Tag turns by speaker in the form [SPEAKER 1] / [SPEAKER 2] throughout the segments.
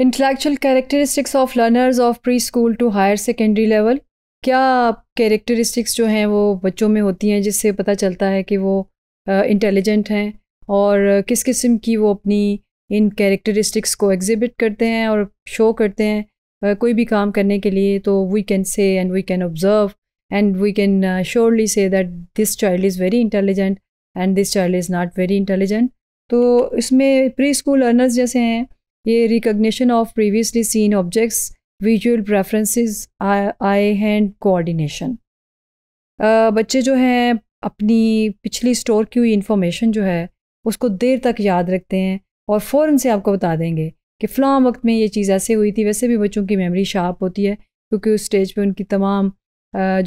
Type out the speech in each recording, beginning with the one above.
[SPEAKER 1] intellectual characteristics of learners of preschool to higher secondary level क्या characteristics जो हैं वो बच्चों में होती हैं जिससे पता चलता है कि वो इंटेलिजेंट uh, हैं और किस किस्म की वो अपनी इन कैरेक्टरिस्टिक्स को एग्जिबिट करते हैं और शो करते हैं uh, कोई भी काम करने के लिए तो we can say and we can observe and we can surely say that this child is very intelligent and this child is not very intelligent तो इसमें प्री स्कूल लर्नर्स जैसे हैं ये recognition of previously seen objects visual preferences eye hand coordination बच्चे जो हैं अपनी पिछली स्टोर की हुई इन्फॉर्मेशन जो है उसको देर तक याद रखते हैं और फ़ौर से आपको बता देंगे कि फ़लाँ वक्त में ये चीज़ ऐसे हुई थी वैसे भी बच्चों की मेमोरी शार्प होती है क्योंकि उस स्टेज पे उनकी तमाम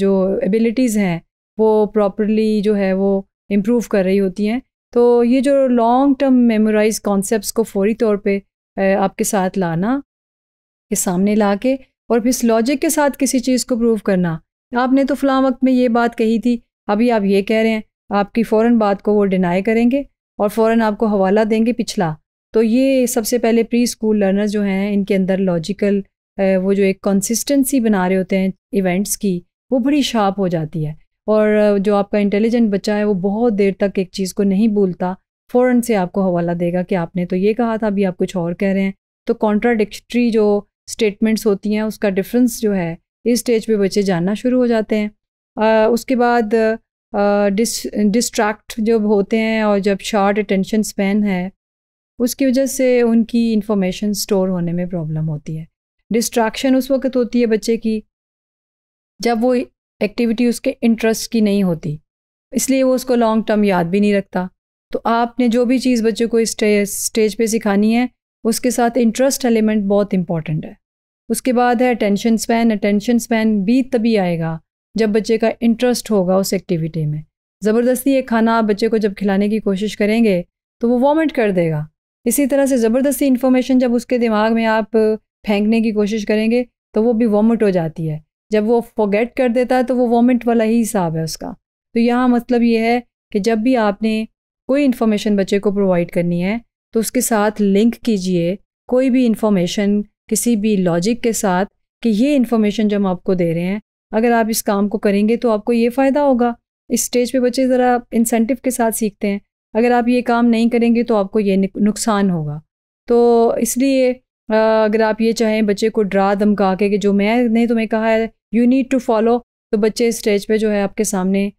[SPEAKER 1] जो एबिलिटीज़ हैं वो प्रॉपरली जो है वो इम्प्रूव कर रही होती हैं तो ये जो लॉन्ग टर्म मेमोराइज कॉन्सेप्ट को फौरी तौर पर आपके साथ लाना के सामने ला के और फिर इस लॉजिक के साथ किसी चीज़ को प्रूव करना आपने तो फ़लाँ वक्त में ये बात कही थी अभी आप ये कह रहे हैं आपकी फ़ौर बात को वो डिनाई करेंगे और फ़ौर आपको हवाला देंगे पिछला तो ये सबसे पहले प्री स्कूल लर्नर जो हैं इनके अंदर लॉजिकल वो जो एक कंसिस्टेंसी बना रहे होते हैं इवेंट्स की वो बड़ी शार्प हो जाती है और जो आपका इंटेलिजेंट बच्चा है वो बहुत देर तक एक चीज़ को नहीं भूलता फ़ौरन से आपको हवाला देगा कि आपने तो ये कहा था अभी आप कुछ और कह रहे हैं तो कॉन्ट्राडिक्ट्री जो स्टेटमेंट्स होती हैं उसका डिफरेंस जो है इस स्टेज पे बच्चे जानना शुरू हो जाते हैं आ, उसके बाद डिस डिस्ट्रैक्ट जब होते हैं और जब शॉर्ट अटेंशन स्पेन है उसकी वजह से उनकी इंफॉर्मेशन स्टोर होने में प्रॉब्लम होती है डिस्ट्रैक्शन उस वक्त होती है बच्चे की जब वो एक्टिविटी उसके इंटरेस्ट की नहीं होती इसलिए वो उसको लॉन्ग टर्म याद भी नहीं रखता तो आपने जो भी चीज़ बच्चे को इस स्टेज पे सिखानी है उसके साथ इंटरेस्ट एलिमेंट बहुत इंपॉर्टेंट है उसके बाद है अटेंशन स्पैन अटेंशन स्पैन भी तभी आएगा जब बच्चे का इंटरेस्ट होगा उस एक्टिविटी में ज़बरदस्ती एक खाना आप बच्चे को जब खिलाने की कोशिश करेंगे तो वो वॉमिट कर देगा इसी तरह से ज़बरदस्ती इन्फॉर्मेशन जब उसके दिमाग में आप फेंकने की कोशिश करेंगे तो वो भी वॉमिट हो जाती है जब वो फॉगेट कर देता है तो वो वॉमिट वाला ही हिसाब है उसका तो यहाँ मतलब ये है कि जब भी आपने कोई इन्फॉर्मेशन बच्चे को प्रोवाइड करनी है तो उसके साथ लिंक कीजिए कोई भी इन्फॉर्मेशन किसी भी लॉजिक के साथ कि ये इन्फॉर्मेशन जो हम आपको दे रहे हैं अगर आप इस काम को करेंगे तो आपको ये फ़ायदा होगा इस स्टेज पे बच्चे ज़रा इंसेंटिव के साथ सीखते हैं अगर आप ये काम नहीं करेंगे तो आपको ये नुकसान होगा तो इसलिए अगर आप ये चाहें बच्चे को ड्रा धमका के कि जो मैंने तुम्हें तो कहा है यू नीड टू फॉलो तो बच्चे स्टेज पे जो है आपके सामने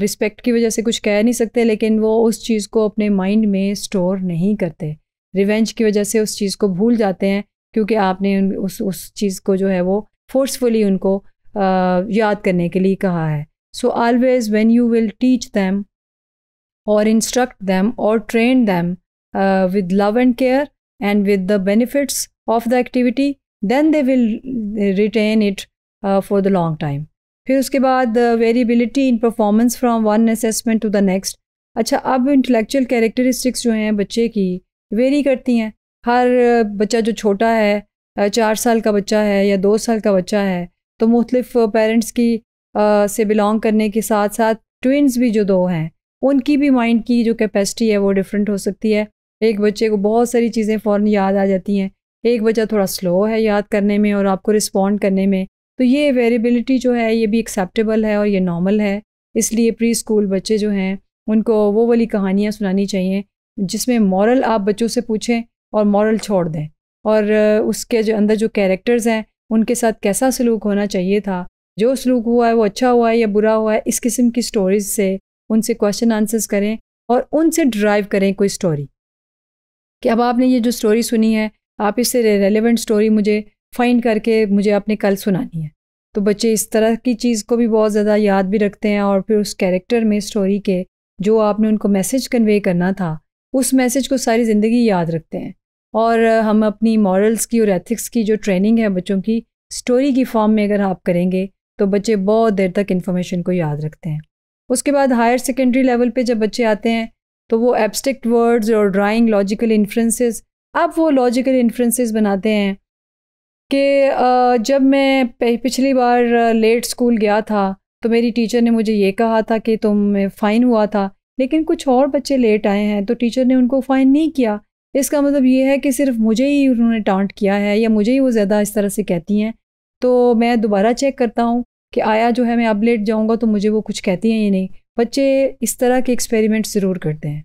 [SPEAKER 1] रिस्पेक्ट की वजह से कुछ कह नहीं सकते लेकिन वो उस चीज़ को अपने माइंड में स्टोर नहीं करते रिवेंज की वजह से उस चीज़ को भूल जाते हैं क्योंकि आपने उस उस चीज़ को जो है वो फोर्सफुली उनको आ, याद करने के लिए कहा है so always when you will teach them और इंस्ट्रक्ट दैम और train them with love and care and with the benefits of the activity then they will retain it for the long time फिर उसके बाद variability in performance from one assessment to the next अच्छा अब intellectual characteristics जो हैं बच्चे की very करती हैं हर uh, बच्चा जो छोटा है uh, चार साल का बच्चा है या दो साल का बच्चा है तो मुख्तफ पेरेंट्स uh, की आ, से बिलोंग करने के साथ साथ ट्विन्स भी जो दो हैं उनकी भी माइंड की जो कैपेसिटी है वो डिफरेंट हो सकती है एक बच्चे को बहुत सारी चीज़ें फ़ौर याद आ जाती हैं एक बच्चा थोड़ा स्लो है याद करने में और आपको रिस्पॉन्ड करने में तो ये वेरिएबिलिटी जो है ये भी एक्सेप्टेबल है और ये नॉर्मल है इसलिए प्री स्कूल बच्चे जो हैं उनको वो वाली कहानियाँ सुनानी चाहिए जिसमें मॉरल आप बच्चों से पूछें और मॉरल छोड़ दें और उसके जो अंदर जो कैरेक्टर्स हैं उनके साथ कैसा सलूक होना चाहिए था जो सलूक हुआ है वो अच्छा हुआ है या बुरा हुआ है इस किस्म की स्टोरीज से उनसे क्वेश्चन आंसर्स करें और उनसे ड्राइव करें कोई स्टोरी कि अब आपने ये जो स्टोरी सुनी है आप इससे रेलेवेंट स्टोरी मुझे फाइंड करके मुझे आपने कल सुनानी है तो बच्चे इस तरह की चीज़ को भी बहुत ज़्यादा याद भी रखते हैं और फिर उस कैरेक्टर में स्टोरी के जो आपने उनको मैसेज कन्वे करना था उस मैसेज को सारी ज़िंदगी याद रखते हैं और हम अपनी मॉरल्स की और एथिक्स की जो ट्रेनिंग है बच्चों की स्टोरी की फॉर्म में अगर आप करेंगे तो बच्चे बहुत देर तक इन्फॉर्मेशन को याद रखते हैं उसके बाद हायर सेकेंडरी लेवल पे जब बच्चे आते हैं तो वो एब्स्ट्रैक्ट वर्ड्स और ड्राइंग लॉजिकल इन्फ्रेंसेस अब वो लॉजिकल इन्फ्रेंसेस बनाते हैं कि जब मैं पिछली बार लेट स्कूल गया था तो मेरी टीचर ने मुझे ये कहा था कि तुम फ़ाइन हुआ था लेकिन कुछ और बच्चे लेट आए हैं तो टीचर ने उनको फ़ाइन नहीं किया इसका मतलब ये है कि सिर्फ मुझे ही उन्होंने टांट किया है या मुझे ही वो ज़्यादा इस तरह से कहती हैं तो मैं दोबारा चेक करता हूँ कि आया जो है मैं अब लेट जाऊँगा तो मुझे वो कुछ कहती हैं या नहीं बच्चे इस तरह के एक्सपेरिमेंट ज़रूर करते हैं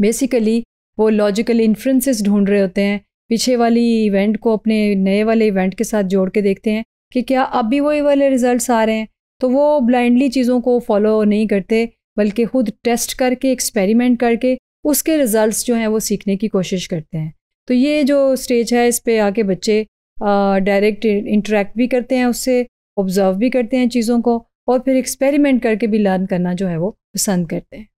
[SPEAKER 1] बेसिकली वो लॉजिकल इन्फ्रेंसेस ढूंढ रहे होते हैं पीछे वाली इवेंट को अपने नए वाले इवेंट के साथ जोड़ के देखते हैं कि क्या अब भी वही वाले रिजल्ट्स आ रहे हैं तो वो ब्लाइंडली चीज़ों को फॉलो नहीं करते बल्कि खुद टेस्ट करके एक्सपेरिमेंट करके उसके रिज़ल्ट जो हैं वो सीखने की कोशिश करते हैं तो ये जो स्टेज है इस पर आके बच्चे डायरेक्ट इंटरेक्ट भी करते हैं उससे ऑब्ज़र्व भी करते हैं चीज़ों को और फिर एक्सपेरिमेंट करके भी लर्न करना जो है वो पसंद करते हैं